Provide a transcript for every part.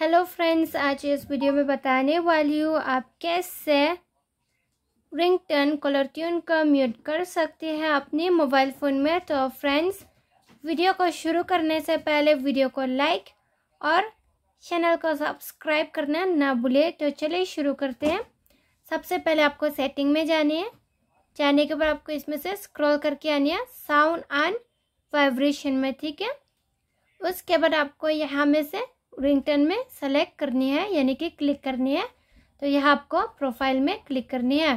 hello friends आज इस video में बताने वाली हूँ आप कैसे रिंग टर्न कलर ट्यून का म्यूट कर सकते हैं अपने मोबाइल फ़ोन में तो फ्रेंड्स वीडियो को शुरू करने से पहले वीडियो को लाइक और चैनल को सब्सक्राइब करना ना भूले तो चलिए शुरू करते हैं सबसे पहले आपको सेटिंग में जानी है जाने के बाद आपको इसमें से स्क्रॉल करके आनी है साउंड एंड वाइब्रेशन में ठीक है उसके बाद आपको यहाँ में से रिंगटन में सेलेक्ट करनी है यानी कि क्लिक करनी है तो यह आपको प्रोफाइल में क्लिक करनी है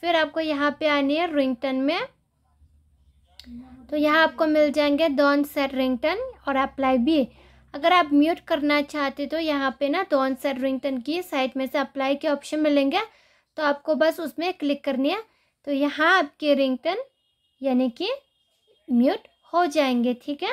फिर आपको यहाँ पे आनी है रिंगटन में तो यहाँ आपको मिल जाएंगे दोन सेट रिंगटन और अप्लाई भी अगर आप म्यूट करना चाहते तो यहाँ पे ना दोन सेट रिंगटन की साइट में से अप्लाई के ऑप्शन मिलेंगे तो आपको बस उसमें क्लिक करनी है तो यहाँ आपके रिंगटन यानी कि म्यूट हो जाएंगे ठीक है